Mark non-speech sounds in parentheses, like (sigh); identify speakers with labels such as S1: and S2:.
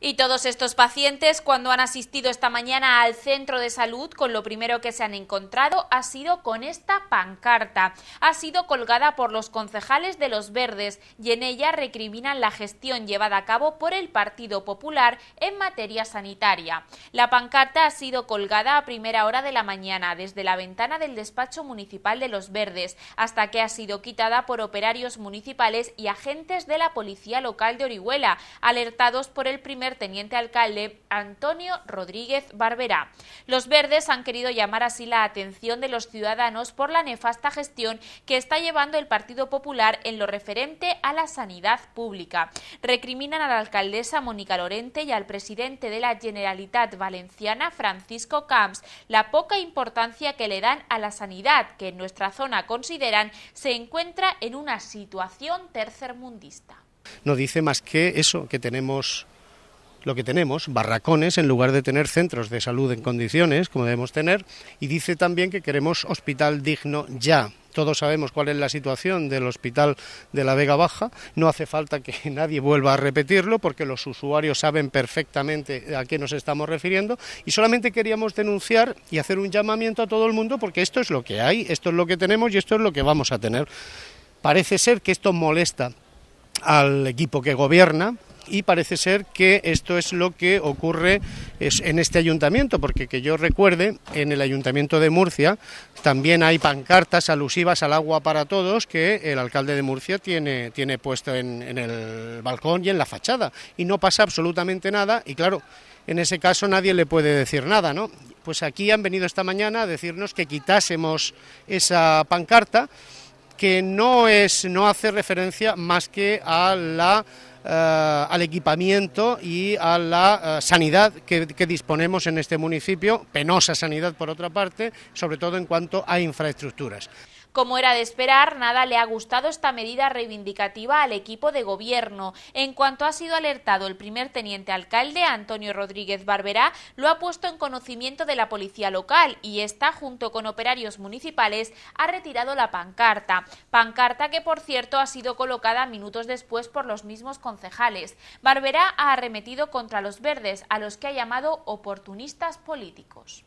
S1: Y todos estos pacientes, cuando han asistido esta mañana al centro de salud, con lo primero que se han encontrado ha sido con esta pancarta. Ha sido colgada por los concejales de Los Verdes y en ella recriminan la gestión llevada a cabo por el Partido Popular en materia sanitaria. La pancarta ha sido colgada a primera hora de la mañana desde la ventana del despacho municipal de Los Verdes hasta que ha sido quitada por operarios municipales y agentes de la policía local de Orihuela, alertados por el primer teniente alcalde Antonio Rodríguez Barberá. Los verdes han querido llamar así la atención de los ciudadanos por la nefasta gestión que está llevando el Partido Popular en lo referente a la sanidad pública. Recriminan a la alcaldesa Mónica Lorente y al presidente de la Generalitat Valenciana, Francisco Camps, la poca importancia que le dan a la sanidad, que en nuestra zona consideran se encuentra en una situación tercermundista.
S2: No dice más que eso, que tenemos lo que tenemos, barracones en lugar de tener centros de salud en condiciones, como debemos tener, y dice también que queremos hospital digno ya, todos sabemos cuál es la situación del hospital de la Vega Baja, no hace falta que (laughs) nadie vuelva a repetirlo porque los usuarios saben perfectamente a qué nos estamos refiriendo y solamente queríamos denunciar y hacer un llamamiento a todo el mundo porque esto es lo que hay, esto es lo que tenemos y esto es lo que vamos a tener. Parece ser que esto molesta al equipo que gobierna, y parece ser que esto es lo que ocurre en este ayuntamiento, porque que yo recuerde, en el ayuntamiento de Murcia también hay pancartas alusivas al agua para todos que el alcalde de Murcia tiene, tiene puesto en, en el balcón y en la fachada y no pasa absolutamente nada y claro, en ese caso nadie le puede decir nada, ¿no? Pues aquí han venido esta mañana a decirnos que quitásemos esa pancarta que no es no hace referencia más que a la eh, al equipamiento y a la eh, sanidad que, disponemos en este municipio, penosa sanidad por otra parte, sobre todo en cuanto a infraestructuras.
S1: Como era de esperar, nada le ha gustado esta medida reivindicativa al equipo de gobierno. En cuanto ha sido alertado el primer teniente alcalde, Antonio Rodríguez Barberá, lo ha puesto en conocimiento de la policía local y está junto con operarios municipales, ha retirado la pancarta. Pancarta que, por cierto, ha sido colocada minutos después por los mismos concejales. Barberá ha arremetido contra los verdes, a los que ha llamado oportunistas políticos.